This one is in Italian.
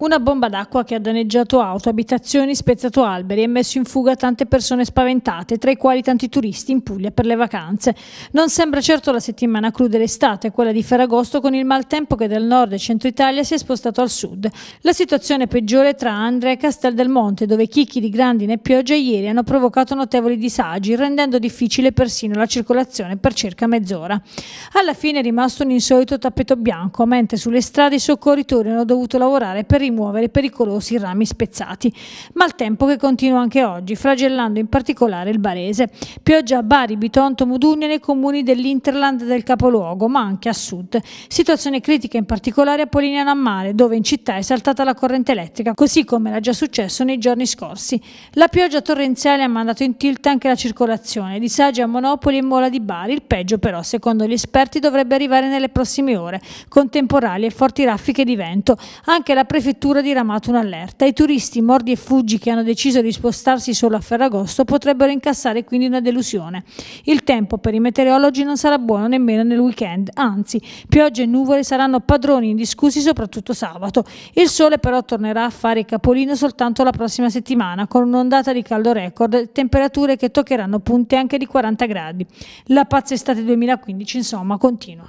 Una bomba d'acqua che ha danneggiato auto, abitazioni, spezzato alberi e messo in fuga tante persone spaventate, tra i quali tanti turisti in Puglia per le vacanze. Non sembra certo la settimana cruda dell'estate, quella di Ferragosto, con il maltempo che dal nord e centro Italia si è spostato al sud. La situazione è peggiore tra Andrea e Castel del Monte, dove chicchi di grandine e pioggia ieri hanno provocato notevoli disagi, rendendo difficile persino la circolazione per circa mezz'ora. Alla fine è rimasto un insolito tappeto bianco, mentre sulle strade i soccorritori hanno dovuto lavorare per rimuovere pericolosi rami spezzati. Maltempo che continua anche oggi, flagellando in particolare il Barese. Pioggia a Bari, Bitonto, Modugno nei comuni dell'Interland del capoluogo, ma anche a sud. Situazione critica in particolare a Polignano a Mare, dove in città è saltata la corrente elettrica, così come era già successo nei giorni scorsi. La pioggia torrenziale ha mandato in tilt anche la circolazione, disagi a Monopoli e Mola di Bari, il peggio però, secondo gli esperti, dovrebbe arrivare nelle prossime ore, con temporali e forti raffiche di vento. Anche la prefettura prefettura diramato un'allerta. I turisti mordi e fuggi che hanno deciso di spostarsi solo a Ferragosto potrebbero incassare quindi una delusione. Il tempo per i meteorologi non sarà buono nemmeno nel weekend, anzi piogge e nuvole saranno padroni indiscusi soprattutto sabato. Il sole però tornerà a fare capolino soltanto la prossima settimana con un'ondata di caldo record, e temperature che toccheranno punte anche di 40 gradi. La pazza estate 2015 insomma continua.